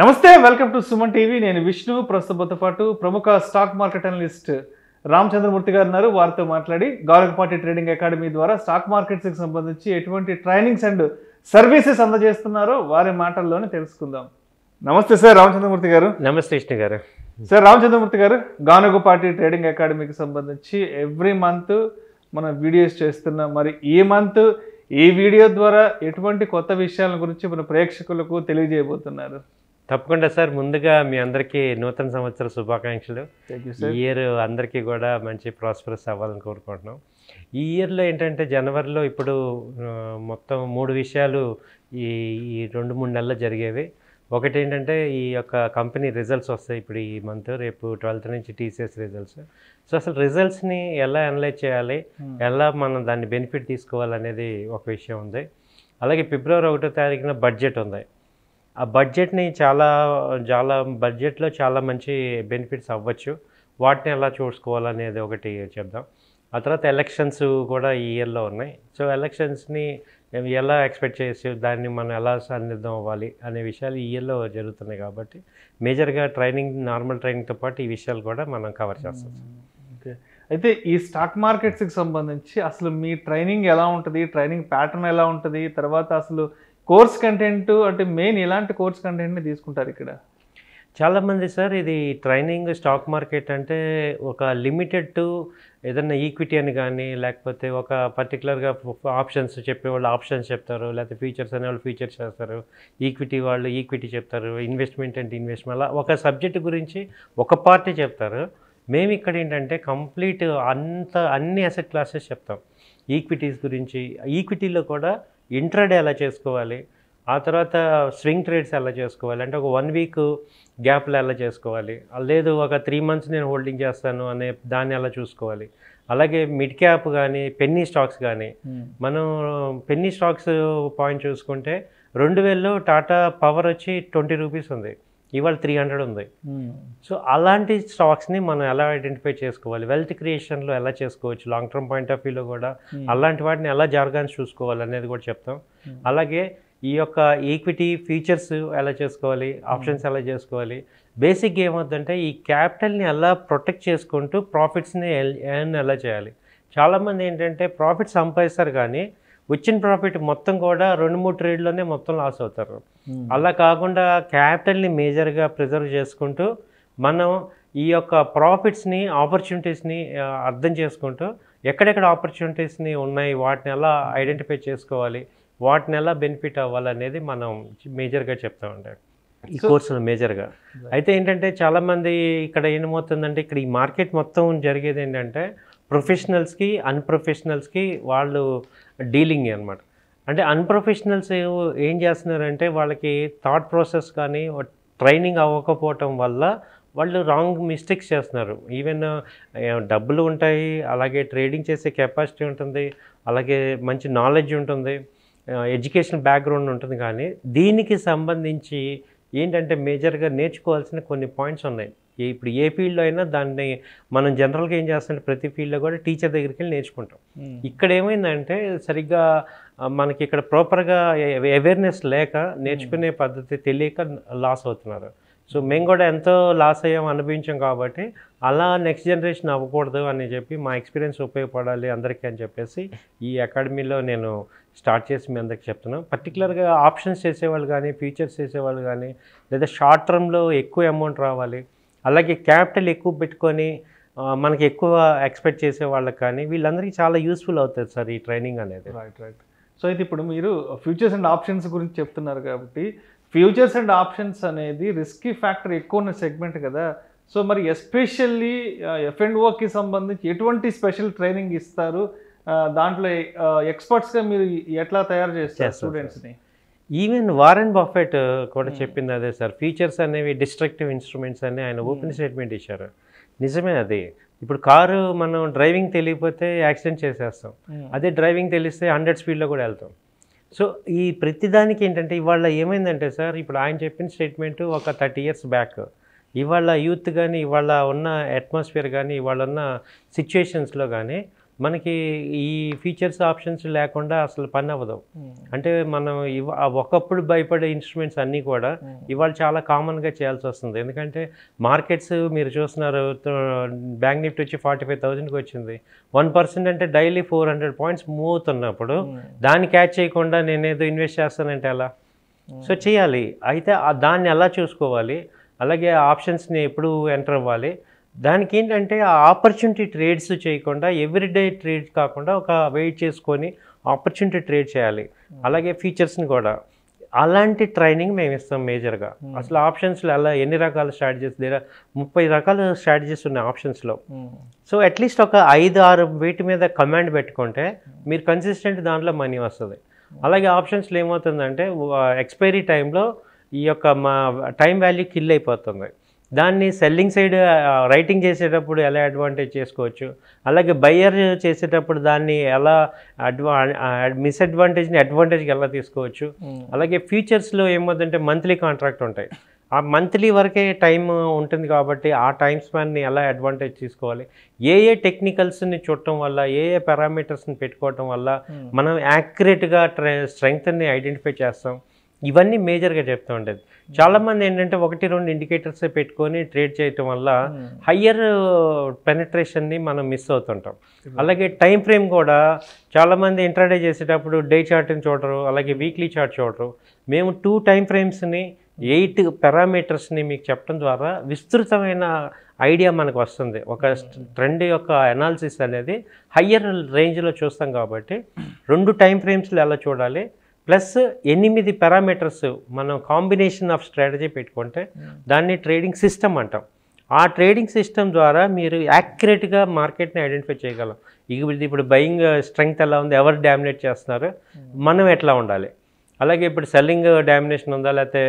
నమస్తే welcome to Suman TV నేను విష్ణు ప్రస్తుతంతో పాటు ప్రముఖ స్టాక్ మార్కెట్ అనలిస్ట్ రామచంద్రమూర్తి గారు ఉన్నారు వారితో మాట్లాడి గౌరవపాటి ట్రేడింగ్ అకాడమీ ద్వారా స్టాక్ మార్కెట్స్కి సంబంధించి ఎటువంటి ట్రైనింగ్స్ అండ్ సర్వీసెస్ అందజేస్తున్నారో వారి మాటల్లోనే తెలుసుకుందాం నమస్తే సార్ రామచంద్రమూర్తి గారు నమస్తే విష్ణు గారు సార్ రామచంద్రమూర్తి గారు గానుగపాటి ట్రేడింగ్ అకాడమీకి సంబంధించి ఎవ్రీ మంత్ మనం వీడియోస్ చేస్తున్నాం మరి ఈ మంత్ ఈ వీడియో ద్వారా ఎటువంటి కొత్త విషయాల గురించి మన ప్రేక్షకులకు తెలియజేయబోతున్నారు తప్పకుండా సార్ ముందుగా మీ అందరికీ నూతన సంవత్సర శుభాకాంక్షలు ఇయర్ అందరికీ కూడా మంచి ప్రాస్పరస్ అవ్వాలని కోరుకుంటున్నాం ఈ ఇయర్లో ఏంటంటే జనవరిలో ఇప్పుడు మొత్తం మూడు విషయాలు ఈ ఈ రెండు మూడు నెలలు జరిగేవి ఒకటి ఏంటంటే ఈ యొక్క కంపెనీ రిజల్ట్స్ వస్తాయి ఇప్పుడు ఈ మంత్ రేపు ట్వెల్త్ నుంచి టీసీఎస్ రిజల్ట్స్ సో అసలు రిజల్ట్స్ని ఎలా అనలైజ్ చేయాలి hmm. ఎలా మనం దాన్ని బెనిఫిట్ తీసుకోవాలనేది ఒక విషయం ఉంది అలాగే ఫిబ్రవరి ఒకటో తారీఖున బడ్జెట్ ఉంది ఆ బడ్జెట్ని చాలా చాలా బడ్జెట్లో చాలా మంచి బెనిఫిట్స్ అవ్వచ్చు వాటిని ఎలా చూసుకోవాలనేది ఒకటి చెప్దాం ఆ తర్వాత ఎలక్షన్స్ కూడా ఈ ఇయర్లో ఉన్నాయి సో ఎలక్షన్స్ని ఎలా ఎక్స్పెక్ట్ చేసి దాన్ని మనం ఎలా సన్నిధం అవ్వాలి అనే విషయాలు ఈ ఇయర్లో జరుగుతున్నాయి కాబట్టి మేజర్గా ట్రైనింగ్ నార్మల్ ట్రైనింగ్తో పాటు ఈ విషయాలు కూడా మనం కవర్ చేస్తాం ఓకే అయితే ఈ స్టాక్ మార్కెట్స్కి సంబంధించి అసలు మీ ట్రైనింగ్ ఎలా ఉంటుంది ట్రైనింగ్ ప్యాటర్న్ ఎలా ఉంటుంది తర్వాత అసలు కోర్స్ కంటెంట్ అంటే మెయిన్ ఇలాంటి కోర్స్ కంటెంట్ని తీసుకుంటారు ఇక్కడ చాలామంది సార్ ఇది ట్రైనింగ్ స్టాక్ మార్కెట్ అంటే ఒక లిమిటెడ్ టు ఏదన్నా ఈక్విటీ అని కానీ లేకపోతే ఒక పర్టికులర్గా ఆప్షన్స్ చెప్పేవాళ్ళు ఆప్షన్స్ చెప్తారు లేకపోతే ఫీచర్స్ అనేవాళ్ళు ఫీచర్స్ చేస్తారు ఈక్విటీ వాళ్ళు ఈక్విటీ చెప్తారు ఇన్వెస్ట్మెంట్ అంటే ఇన్వెస్ట్మెంట్ అలా ఒక సబ్జెక్ట్ గురించి ఒక పార్టీ చెప్తారు మేము ఇక్కడ ఏంటంటే కంప్లీట్ అంత అన్ని అసెట్ క్లాసెస్ చెప్తాం ఈక్విటీస్ గురించి ఈక్విటీలో కూడా ఇంట్రాడే ఎలా చేసుకోవాలి ఆ తర్వాత స్వింగ్ ట్రేడ్స్ ఎలా చేసుకోవాలి అంటే ఒక వన్ వీక్ గ్యాప్లో ఎలా చేసుకోవాలి లేదు ఒక త్రీ మంత్స్ నేను హోల్డింగ్ చేస్తాను అనే దాన్ని ఎలా చూసుకోవాలి అలాగే మిడ్ క్యాప్ కానీ పెన్నీ స్టాక్స్ కానీ మనం పెన్నీ స్టాక్స్ పాయింట్ చూసుకుంటే రెండు వేలు టాటా పవర్ వచ్చి ట్వంటీ రూపీస్ ఉంది ఇవాళ త్రీ హండ్రెడ్ ఉంది సో hmm. అలాంటి స్టాక్స్ని మనం ఎలా ఐడెంటిఫై చేసుకోవాలి వెల్త్ క్రియేషన్లో ఎలా చేసుకోవచ్చు లాంగ్ టర్మ్ పాయింట్ ఆఫ్ వ్యూలో కూడా hmm. అలాంటి వాటిని ఎలా జరగాన్ని చూసుకోవాలి అనేది కూడా చెప్తాం hmm. అలాగే ఈ యొక్క ఈక్విటీ ఫీచర్స్ ఎలా చేసుకోవాలి ఆప్షన్స్ ఎలా చేసుకోవాలి బేసిక్గా ఏమవుతుందంటే ఈ క్యాపిటల్ని ఎలా ప్రొటెక్ట్ చేసుకుంటూ ప్రాఫిట్స్ని ఎర్న్ ఎలా చేయాలి చాలామంది ఏంటంటే ప్రాఫిట్ సంపాదిస్తారు కానీ వచ్చిన ప్రాఫిట్ మొత్తం కూడా రెండు మూడు ట్రేడ్లోనే మొత్తం లాస్ అవుతారు అలా కాకుండా క్యాపిటల్ని మేజర్గా ప్రిజర్వ్ చేసుకుంటూ మనం ఈ యొక్క ప్రాఫిట్స్ని ఆపర్చునిటీస్ని అర్థం చేసుకుంటూ ఎక్కడెక్కడ ఆపర్చునిటీస్ని ఉన్నాయి వాటిని ఎలా ఐడెంటిఫై చేసుకోవాలి వాటిని ఎలా బెనిఫిట్ అవ్వాలి అనేది మనం మేజర్గా చెప్తా ఉండే ఈ కోర్సులో మేజర్గా అయితే ఏంటంటే చాలామంది ఇక్కడ ఏమవుతుందంటే ఇక్కడ ఈ మార్కెట్ మొత్తం జరిగేది ఏంటంటే ప్రొఫెషనల్స్కి అన్ప్రొఫెషనల్స్కి వాళ్ళు డీలింగ్ అనమాట అంటే అన్ప్రొఫెషనల్స్ ఏం చేస్తున్నారంటే వాళ్ళకి థాట్ ప్రాసెస్ కానీ ట్రైనింగ్ అవ్వకపోవటం వల్ల వాళ్ళు రాంగ్ మిస్టేక్స్ చేస్తున్నారు ఈవెన్ డబ్బులు ఉంటాయి అలాగే ట్రేడింగ్ చేసే కెపాసిటీ ఉంటుంది అలాగే మంచి నాలెడ్జ్ ఉంటుంది ఎడ్యుకేషన్ బ్యాక్గ్రౌండ్ ఉంటుంది కానీ దీనికి సంబంధించి ఏంటంటే మేజర్గా నేర్చుకోవాల్సిన కొన్ని పాయింట్స్ ఉన్నాయి ఇప్పుడు ఏ ఫీల్డ్లో అయినా దాన్ని మనం జనరల్గా ఏం చేస్తుంటే ప్రతి ఫీల్డ్లో కూడా టీచర్ దగ్గరికి వెళ్ళి నేర్చుకుంటాం ఇక్కడ ఏమైందంటే సరిగ్గా మనకి ఇక్కడ ప్రాపర్గా అవేర్నెస్ లేక నేర్చుకునే పద్ధతి తెలియక లాస్ అవుతున్నారు సో మేము కూడా ఎంతో లాస్ అయ్యాం అనిపించాం కాబట్టి అలా నెక్స్ట్ జనరేషన్ అవ్వకూడదు అని చెప్పి మా ఎక్స్పీరియన్స్ ఉపయోగపడాలి అందరికీ అని చెప్పేసి ఈ అకాడమీలో నేను స్టార్ట్ చేసి మీ అందరికి చెప్తున్నాను పర్టికులర్గా ఆప్షన్స్ చేసేవాళ్ళు కానీ ఫీచర్స్ చేసేవాళ్ళు కానీ లేదా షార్ట్ టర్మ్లో ఎక్కువ అమౌంట్ రావాలి అలాగే క్యాపిటల్ ఎక్కువ పెట్టుకొని మనకి ఎక్కువ ఎక్స్పెక్ట్ చేసే వాళ్ళకి కానీ వీళ్ళందరికీ చాలా యూస్ఫుల్ అవుతుంది సార్ ఈ ట్రైనింగ్ అనేది రైట్ రైట్ సో ఇది ఇప్పుడు మీరు ఫ్యూచర్స్ అండ్ ఆప్షన్స్ గురించి చెప్తున్నారు కాబట్టి ఫ్యూచర్స్ అండ్ ఆప్షన్స్ అనేది రిస్కీ ఫ్యాక్టర్ ఎక్కువ ఉన్న సెగ్మెంట్ కదా సో మరి ఎస్పెషల్లీ ఎఫ్ అండ్ ఓకి సంబంధించి ఎటువంటి స్పెషల్ ట్రైనింగ్ ఇస్తారు దాంట్లో ఎక్స్పర్ట్స్గా మీరు ఎట్లా తయారు చేస్తారు స్టూడెంట్స్ని ఈవెన్ వారెన్ బఫెట్ కూడా hmm. చెప్పింది అదే సార్ ఫీచర్స్ అనేవి డిస్ట్రక్టివ్ ఇన్స్ట్రుమెంట్స్ అని ఆయన ఓపెన్ hmm. స్టేట్మెంట్ ఇచ్చారు నిజమే అది ఇప్పుడు కారు మనం డ్రైవింగ్ తెలియకపోతే యాక్సిడెంట్ చేసేస్తాం hmm. అదే డ్రైవింగ్ తెలిస్తే హండ్రెడ్ స్పీడ్లో కూడా వెళ్తాం సో ఈ ప్రతిదానికి ఏంటంటే ఇవాళ ఏమైందంటే సార్ ఇప్పుడు ఆయన చెప్పిన స్టేట్మెంట్ ఒక థర్టీ ఇయర్స్ బ్యాక్ ఇవాళ యూత్ కానీ ఇవాళ ఉన్న అట్మాస్ఫియర్ కానీ ఇవాళ ఉన్న సిచ్యుయేషన్స్లో కానీ మనకి ఈ ఫీచర్స్ ఆప్షన్స్ లేకుండా అసలు పని అవ్వదు hmm. అంటే మనం ఒకప్పుడు భయపడే ఇన్స్ట్రుమెంట్స్ అన్నీ కూడా hmm. ఇవాళ చాలా కామన్గా చేయాల్సి వస్తుంది ఎందుకంటే మార్కెట్స్ మీరు చూస్తున్నారు బ్యాంక్ నిఫ్టీ వచ్చి ఫార్టీ ఫైవ్ థౌజండ్కి వచ్చింది వన్ పర్సెంట్ అంటే daily four hundred points move అవుతున్నప్పుడు దాన్ని క్యాచ్ చేయకుండా నేనేదో ఇన్వెస్ట్ చేస్తానంటే ఎలా సో hmm. చేయాలి అయితే దాన్ని ఎలా చూసుకోవాలి అలాగే ఆప్షన్స్ని ఎప్పుడు ఎంటర్ అవ్వాలి దానికి ఏంటంటే ఆ ఆపర్చునిటీ ట్రేడ్స్ చేయకుండా ఎవ్రీడే ట్రేడ్స్ కాకుండా ఒక వెయిట్ చేసుకొని ఆపర్చునిటీ ట్రేడ్ చేయాలి hmm. అలాగే ఫీచర్స్ని కూడా అలాంటి ట్రైనింగ్ మేము ఇస్తాం మేజర్గా hmm. అసలు ఆప్షన్స్లో అలా ఎన్ని రకాల స్ట్రాటజీస్ దగ్గర ముప్పై రకాల స్ట్రాటజీస్ ఉన్నాయి ఆప్షన్స్లో hmm. సో అట్లీస్ట్ ఒక ఐదు ఆరు వీటి మీద కమాండ్ పెట్టుకుంటే మీరు కన్సిస్టెంట్ దాంట్లో మనీ వస్తుంది అలాగే ఆప్షన్స్లో ఏమవుతుందంటే ఎక్స్పైరీ టైంలో ఈ యొక్క మా టైం వాల్యూ కిల్ అయిపోతుంది దాన్ని సెల్లింగ్ సైడ్ రైటింగ్ చేసేటప్పుడు ఎలా అడ్వాంటేజ్ చేసుకోవచ్చు అలాగే బయ్యర్ చేసేటప్పుడు దాన్ని ఎలా అడ్వా మిస్అడ్వాంటేజ్ని అడ్వాంటేజ్కి ఎలా తీసుకోవచ్చు hmm. అలాగే ఫ్యూచర్స్లో ఏమవుతుందంటే మంత్లీ కాంట్రాక్ట్ ఉంటాయి ఆ మంత్లీ వరకే టైం ఉంటుంది కాబట్టి ఆ టైం స్పాన్ని ఎలా అడ్వాంటేజ్ తీసుకోవాలి ఏ ఏ టెక్నికల్స్ని చూడటం వల్ల ఏ ఏ పారామీటర్స్ని పెట్టుకోవటం వల్ల hmm. మనం యాక్యురేట్గా స్ట్రెంగ్త్ని ఐడెంటిఫై చేస్తాం ఇవన్నీ మేజర్గా చెప్తూ ఉండేది చాలామంది ఏంటంటే ఒకటి రెండు ఇండికేటర్స్ పెట్టుకొని ట్రేడ్ చేయటం వల్ల హయ్యర్ పెనట్రేషన్ని మనం మిస్ అవుతుంటాం అలాగే టైం ఫ్రేమ్ కూడా చాలామంది ఇంట్రాడే చేసేటప్పుడు డే చార్ట్ని చూడరు అలాగే వీక్లీ చార్ట్ చూడరు మేము టూ టైం ఫ్రేమ్స్ని ఎయిట్ పారామీటర్స్ని మీకు చెప్పడం ద్వారా విస్తృతమైన ఐడియా మనకు వస్తుంది ఒక ట్రెండ్ యొక్క అనాలిసిస్ అనేది హయ్యర్ రేంజ్లో చూస్తాం కాబట్టి రెండు టైం ఫ్రేమ్స్లో ఎలా చూడాలి ప్లస్ ఎనిమిది పారామీటర్స్ మనం కాంబినేషన్ ఆఫ్ స్ట్రాటజీ పెట్టుకుంటే hmm. దాన్ని ట్రేడింగ్ సిస్టమ్ అంటాం ఆ ట్రేడింగ్ సిస్టమ్ ద్వారా మీరు యాక్యురేట్గా మార్కెట్ని ఐడెంటిఫై చేయగలం ఇప్పుడు ఇప్పుడు బయింగ్ స్ట్రెంగ్త్ ఎలా ఉంది ఎవరు డామినేట్ చేస్తున్నారు hmm. మనం ఎట్లా ఉండాలి అలాగే ఇప్పుడు సెల్లింగ్ డామినేషన్ ఉందా లేకపోతే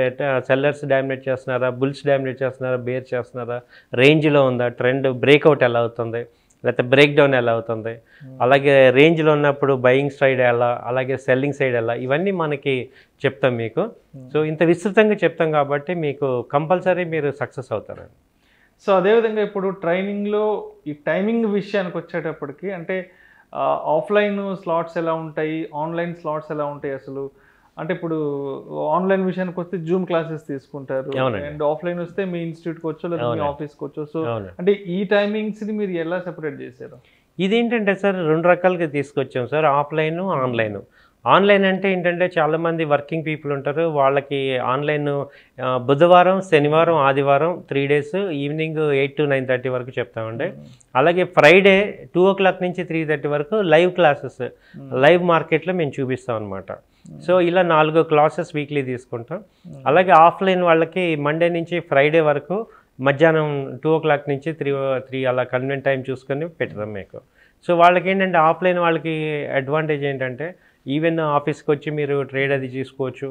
సెల్లర్స్ డామినేట్ చేస్తున్నారా బుల్స్ డామినేట్ చేస్తున్నారా బేర్ చేస్తున్నారా రేంజ్లో ఉందా ట్రెండ్ బ్రేక్అవుట్ ఎలా అవుతుంది లేకపోతే బ్రేక్ డౌన్ ఎలా అవుతుంది hmm. అలాగే రేంజ్లో ఉన్నప్పుడు బయింగ్ సైడ్ ఎలా అలాగే సెల్లింగ్ సైడ్ ఎలా ఇవన్నీ మనకి చెప్తాం మీకు సో hmm. ఇంత విస్తృతంగా చెప్తాం కాబట్టి మీకు కంపల్సరీ మీరు సక్సెస్ అవుతారు సో అదేవిధంగా ఇప్పుడు ట్రైనింగ్లో ఈ టైమింగ్ విషయానికి వచ్చేటప్పటికి అంటే ఆఫ్లైన్ స్లాట్స్ ఎలా ఉంటాయి ఆన్లైన్ స్లాట్స్ ఎలా ఉంటాయి అసలు అంటే ఇప్పుడు ఆన్లైన్ విషయానికి వస్తే జూమ్ క్లాసెస్ తీసుకుంటారు అండ్ ఆఫ్లైన్ వస్తే మీ ఇన్స్టిట్యూట్కి వచ్చో లేదా మీ ఆఫీస్కి వచ్చో సో అంటే ఈ టైమింగ్స్ని మీరు ఎలా సెపరేట్ చేశారు ఇదేంటంటే సార్ రెండు రకాలుగా తీసుకొచ్చాం సార్ ఆఫ్లైన్ ఆన్లైన్ ఆన్లైన్ అంటే ఏంటంటే చాలామంది వర్కింగ్ పీపుల్ ఉంటారు వాళ్ళకి ఆన్లైన్ బుధవారం శనివారం ఆదివారం three days evening eight to nine thirty వరకు చెప్తామండి hmm. అలాగే ఫ్రైడే టూ ఓ క్లాక్ నుంచి త్రీ థర్టీ వరకు లైవ్ క్లాసెస్ లైవ్ మార్కెట్లో మేము చూపిస్తాం అనమాట సో ఇలా నాలుగు క్లాసెస్ వీక్లీ తీసుకుంటాం అలాగే ఆఫ్లైన్ వాళ్ళకి మండే నుంచి ఫ్రైడే వరకు మధ్యాహ్నం టూ ఓ క్లాక్ నుంచి త్రీ త్రీ అలా కన్వెంట్ టైం చూసుకొని పెడతాం మీకు సో వాళ్ళకి ఏంటంటే ఆఫ్లైన్ వాళ్ళకి అడ్వాంటేజ్ ఏంటంటే ఈవెన్ ఆఫీస్కి వచ్చి మీరు ట్రేడ్ అది చేసుకోవచ్చు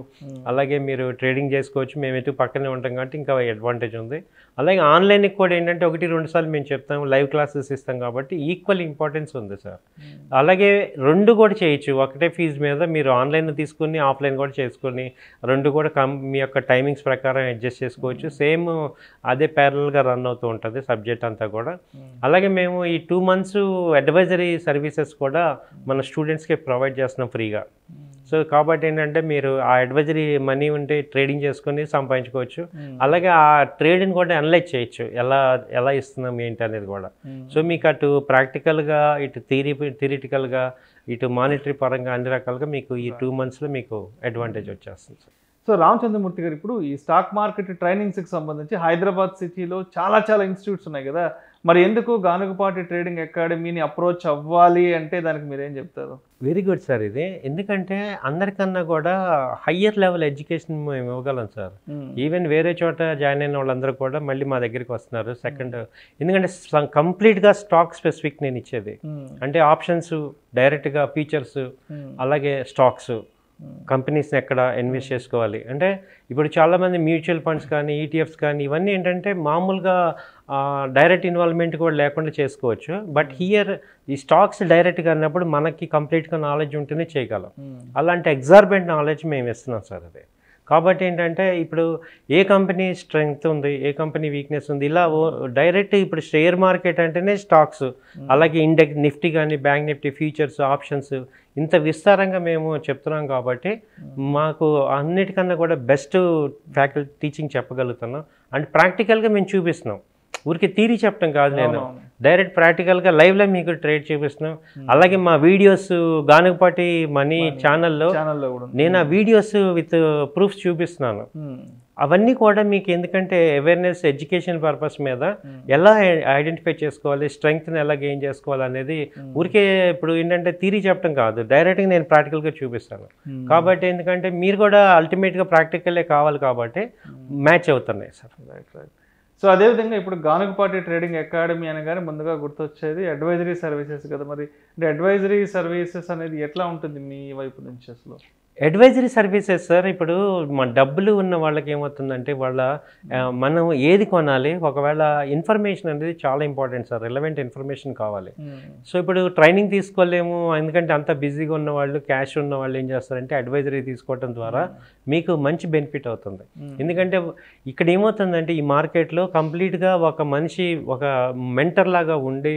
అలాగే మీరు ట్రేడింగ్ చేసుకోవచ్చు మేము ఎటు పక్కనే ఉంటాం కాబట్టి ఇంకా అడ్వాంటేజ్ ఉంది అలాగే ఆన్లైన్కి కూడా ఏంటంటే ఒకటి రెండు సార్లు మేము చెప్తాం లైవ్ క్లాసెస్ ఇస్తాం కాబట్టి ఈక్వల్ ఇంపార్టెన్స్ ఉంది సార్ hmm. అలాగే రెండు కూడా చేయొచ్చు ఒకటే ఫీజు మీద మీరు ఆన్లైన్ తీసుకుని ఆఫ్లైన్ కూడా చేసుకొని రెండు కూడా మీ యొక్క టైమింగ్స్ ప్రకారం అడ్జస్ట్ చేసుకోవచ్చు hmm. సేమ్ అదే ప్యారల్గా రన్ అవుతూ ఉంటుంది సబ్జెక్ట్ అంతా కూడా hmm. అలాగే మేము ఈ టూ మంత్స్ అడ్వైజరీ సర్వీసెస్ కూడా మన స్టూడెంట్స్కి ప్రొవైడ్ చేస్తున్నాం ఫ్రీగా సో కాబట్టి ఏంటంటే మీరు ఆ అడ్వైజరీ మనీ ఉంటే ట్రేడింగ్ చేసుకుని సంపాదించుకోవచ్చు అలాగే ఆ ట్రేడింగ్ కూడా అనలైజ్ చేయొచ్చు ఎలా ఎలా ఇస్తున్నాం ఏంటి అనేది కూడా సో మీకు అటు ప్రాక్టికల్గా ఇటు థీరీ థిరిటికల్గా ఇటు మానిటరీ పరంగా అన్ని రకాలుగా మీకు ఈ టూ మంత్స్లో మీకు అడ్వాంటేజ్ వచ్చేస్తుంది సో రామచంద్రమూర్తి గారు ఇప్పుడు ఈ స్టాక్ మార్కెట్ ట్రైనింగ్స్కి సంబంధించి హైదరాబాద్ సిటీలో చాలా చాలా ఇన్స్టిట్యూట్స్ ఉన్నాయి కదా మరి ఎందుకు గానుగపాటి ట్రేడింగ్ అకాడమీని అప్రోచ్ అవ్వాలి అంటే దానికి మీరేం చెప్తారు వెరీ గుడ్ సార్ ఇది ఎందుకంటే అందరికన్నా కూడా హయ్యర్ లెవెల్ ఎడ్యుకేషన్ మేము ఇవ్వగలం సార్ ఈవెన్ వేరే చోట జాయిన్ అయిన వాళ్ళందరూ కూడా మళ్ళీ మా దగ్గరికి వస్తున్నారు సెకండ్ ఎందుకంటే కంప్లీట్గా స్టాక్ స్పెసిఫిక్ నేను ఇచ్చేది అంటే ఆప్షన్స్ డైరెక్ట్గా ఫీచర్స్ అలాగే స్టాక్స్ కంపెనీస్ని ఎక్కడ ఇన్వెస్ట్ చేసుకోవాలి అంటే ఇప్పుడు చాలామంది మ్యూచువల్ ఫండ్స్ కానీ ఈటీఎఫ్స్ e కానీ ఇవన్నీ ఏంటంటే మామూలుగా డైరెక్ట్ ఇన్వాల్వ్మెంట్ కూడా లేకుండా చేసుకోవచ్చు బట్ hmm. హియర్ ఈ స్టాక్స్ డైరెక్ట్గా అన్నప్పుడు మనకి కంప్లీట్గా నాలెడ్జ్ ఉంటేనే చేయగలం hmm. అలాంటి ఎగ్జార్బెంట్ నాలెడ్జ్ మేము ఇస్తున్నాం సార్ అది కాబట్టి ఏంటంటే ఇప్పుడు ఏ కంపెనీ స్ట్రెంగ్త్ ఉంది ఏ కంపెనీ వీక్నెస్ ఉంది ఇలా డైరెక్ట్ ఇప్పుడు షేర్ మార్కెట్ అంటేనే స్టాక్స్ అలాగే ఇండెక్స్ నిఫ్టీ కానీ బ్యాంక్ నిఫ్టీ ఫ్యూచర్స్ ఆప్షన్స్ ఇంత విస్తారంగా మేము చెప్తున్నాం కాబట్టి మాకు అన్నిటికన్నా కూడా బెస్ట్ ఫ్యాకల్టీ టీచింగ్ చెప్పగలుగుతున్నాం అండ్ ప్రాక్టికల్గా మేము చూపిస్తున్నాం ఊరికి తీరి చెప్పడం కాదు నేను డైరెక్ట్ ప్రాక్టికల్గా లైవ్లో మీకు ట్రేడ్ చూపిస్తున్నాం అలాగే మా వీడియోస్ గానుకపాటి మనీ ఛానల్లో నేను ఆ వీడియోస్ విత్ ప్రూఫ్స్ చూపిస్తున్నాను అవన్నీ కూడా మీకు ఎందుకంటే అవేర్నెస్ ఎడ్యుకేషన్ పర్పస్ మీద ఎలా ఐడెంటిఫై చేసుకోవాలి స్ట్రెంగ్త్ని ఎలా గెయిన్ చేసుకోవాలి అనేది ఊరికే ఇప్పుడు ఏంటంటే తీరి చెప్పడం కాదు డైరెక్ట్గా నేను ప్రాక్టికల్గా చూపిస్తాను కాబట్టి ఎందుకంటే మీరు కూడా అల్టిమేట్గా ప్రాక్టికలే కావాలి కాబట్టి మ్యాచ్ అవుతున్నాయి సార్ రైట్ రైట్ సో అదేవిధంగా ఇప్పుడు గానుగపాటి ట్రేడింగ్ అకాడమీ అని కానీ ముందుగా గుర్తొచ్చేది అడ్వైజరీ సర్వీసెస్ కదా మరి అంటే అడ్వైజరీ సర్వీసెస్ అనేది ఎట్లా ఉంటుంది మీ వైపు నుంచి అసలు అడ్వైజరీ సర్వీసెస్ సార్ ఇప్పుడు మన డబ్బులు ఉన్న వాళ్ళకి ఏమవుతుందంటే వాళ్ళ మనం ఏది కొనాలి ఒకవేళ ఇన్ఫర్మేషన్ అనేది చాలా ఇంపార్టెంట్ సార్ రిలవెంట్ ఇన్ఫర్మేషన్ కావాలి hmm. సో ఇప్పుడు ట్రైనింగ్ తీసుకోలేము ఎందుకంటే అంత బిజీగా ఉన్న వాళ్ళు క్యాష్ ఉన్న వాళ్ళు ఏం చేస్తారంటే అడ్వైజరీ తీసుకోవడం ద్వారా hmm. మీకు మంచి బెనిఫిట్ అవుతుంది hmm. ఎందుకంటే ఇక్కడ ఏమవుతుందంటే ఈ మార్కెట్లో కంప్లీట్గా ఒక మనిషి ఒక మెంటర్ లాగా ఉండి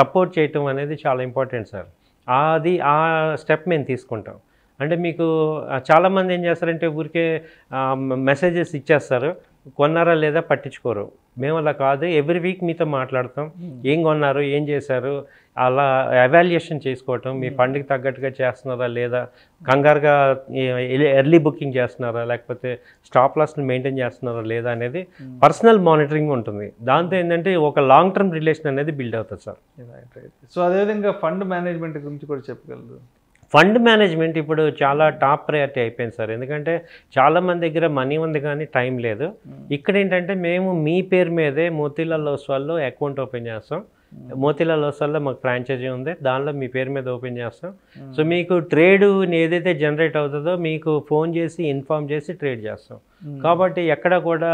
సపోర్ట్ చేయటం అనేది చాలా ఇంపార్టెంట్ సార్ అది ఆ స్టెప్ మేము తీసుకుంటాం అంటే మీకు చాలామంది ఏం చేస్తారంటే ఊరికే మెసేజెస్ ఇచ్చేస్తారు కొన్నారా లేదా పట్టించుకోరు మేము అలా కాదు ఎవ్రీ వీక్ మీతో మాట్లాడతాం hmm. ఏం కొన్నారు ఏం చేశారు అలా ఎవాల్యుయేషన్ చేసుకోవటం మీ పండుగ hmm. తగ్గట్టుగా చేస్తున్నారా లేదా కంగారుగా ఎర్లీ బుకింగ్ చేస్తున్నారా లేకపోతే స్టాప్ లాస్ని మెయింటైన్ చేస్తున్నారా లేదా అనేది hmm. పర్సనల్ మానిటరింగ్ ఉంటుంది దాంతో ఏంటంటే ఒక లాంగ్ టర్మ్ రిలేషన్ అనేది బిల్డ్ అవుతుంది సార్ సో అదేవిధంగా ఫండ్ మేనేజ్మెంట్ గురించి కూడా చెప్పగలరు ఫండ్ మేనేజ్మెంట్ ఇప్పుడు చాలా టాప్ ప్రయారిటీ అయిపోయింది సార్ ఎందుకంటే చాలామంది దగ్గర మనీ ఉంది కానీ టైం లేదు ఇక్కడ ఏంటంటే మేము మీ పేరు మీదే మోతీలాల్ ఓస్వాల్లో అకౌంట్ ఓపెన్ చేస్తాం మోతిలాల్ ఓసాల్లో మాకు ఫ్రాంచైజీ ఉంది దానిలో మీ పేరు మీద ఓపెన్ చేస్తాం hmm. సో మీకు ట్రేడ్ ఏదైతే జనరేట్ అవుతుందో మీకు ఫోన్ చేసి ఇన్ఫామ్ చేసి ట్రేడ్ చేస్తాం hmm. కాబట్టి ఎక్కడ కూడా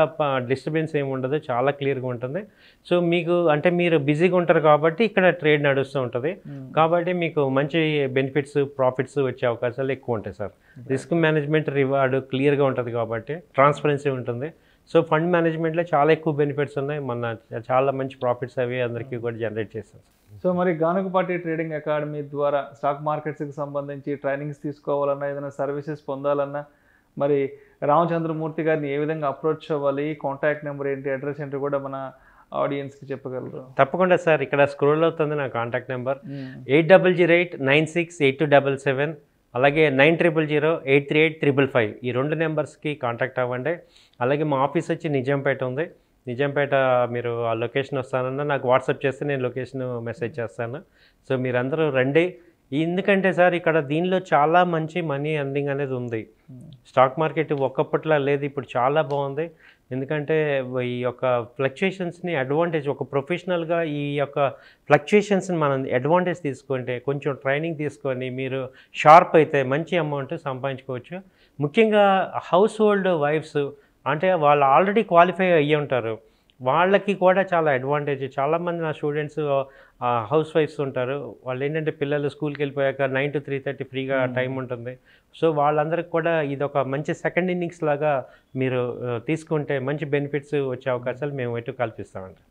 డిస్టర్బెన్స్ ఏమి ఉండదు చాలా క్లియర్గా ఉంటుంది సో మీకు అంటే మీరు బిజీగా ఉంటారు కాబట్టి ఇక్కడ ట్రేడ్ నడుస్తూ ఉంటుంది hmm. కాబట్టి మీకు మంచి బెనిఫిట్స్ ప్రాఫిట్స్ వచ్చే అవకాశాలు ఎక్కువ ఉంటాయి సార్ రిస్క్ మేనేజ్మెంట్ రివార్డు క్లియర్గా ఉంటుంది కాబట్టి ట్రాన్స్పరెన్సీ ఉంటుంది సో ఫండ్ మేనేజ్మెంట్లో చాలా ఎక్కువ బెనిఫిట్స్ ఉన్నాయి మన చాలా మంచి ప్రాఫిట్స్ అవి అందరికీ కూడా జనరేట్ చేస్తాం సో మరి గానుకపాటి ట్రేడింగ్ అకాడమీ ద్వారా స్టాక్ మార్కెట్స్కి సంబంధించి ట్రైనింగ్స్ తీసుకోవాలన్నా ఏదైనా సర్వీసెస్ పొందాలన్నా మరి రామచంద్రమూర్తి గారిని ఏ విధంగా అప్రోచ్ అవ్వాలి కాంటాక్ట్ నెంబర్ ఏంటి అడ్రస్ ఏంటి కూడా మన ఆడియన్స్కి చెప్పగలరు తప్పకుండా సార్ ఇక్కడ స్క్రోల్ అవుతుంది నా contact number eight double zero eight nine six eight two double seven అలాగే nine triple zero eight three eight triple five ఈ రెండు నెంబర్స్కి కాంటాక్ట్ అవ్వండి అలాగే మా ఆఫీస్ వచ్చి నిజాంపేట ఉంది నిజాంపేట మీరు ఆ లొకేషన్ వస్తానన్నా నాకు వాట్సాప్ చేస్తే నేను లొకేషన్ మెసేజ్ చేస్తాను సో మీరందరూ రండి ఎందుకంటే సార్ ఇక్కడ దీనిలో చాలా మంచి మనీ ఎర్నింగ్ అనేది ఉంది స్టాక్ మార్కెట్ ఒక్కప్పట్లో లేదు ఇప్పుడు చాలా బాగుంది ఎందుకంటే ఈ యొక్క ఫ్లక్చుయేషన్స్ని అడ్వాంటేజ్ ఒక ప్రొఫెషనల్గా ఈ యొక్క ఫ్లక్చుయేషన్స్ని మనం అడ్వాంటేజ్ తీసుకుంటే కొంచెం ట్రైనింగ్ తీసుకొని మీరు షార్ప్ అయితే మంచి అమౌంట్ సంపాదించుకోవచ్చు ముఖ్యంగా హౌస్ హోల్డ్ వైఫ్స్ అంటే వాళ్ళు ఆల్రెడీ క్వాలిఫై అయ్యి ఉంటారు వాళ్ళకి కూడా చాలా అడ్వాంటేజ్ చాలామంది నా స్టూడెంట్స్ హౌస్ వైఫ్స్ ఉంటారు వాళ్ళు ఏంటంటే పిల్లలు స్కూల్కి వెళ్ళిపోయాక నైన్ టు త్రీ థర్టీ ఫ్రీగా టైం ఉంటుంది సో వాళ్ళందరికి కూడా ఇది ఒక మంచి సెకండ్ ఇన్నింగ్స్ లాగా మీరు తీసుకుంటే మంచి బెనిఫిట్స్ వచ్చే అవకాశాలు మేము ఎటు కల్పిస్తామండి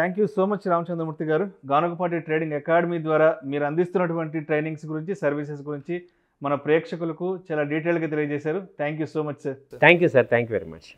thank you so much Ramachandramurthy garu Ganugapati trading academy ద్వారా మీరు అందిస్తున్నటువంటి ట్రైనింగ్స్ గురించి సర్వీసెస్ గురించి మన ప్రేక్షకులకు చాలా డీటెయిల్గా తెలియజేశారు thank you so much sir thank you sir thank you very much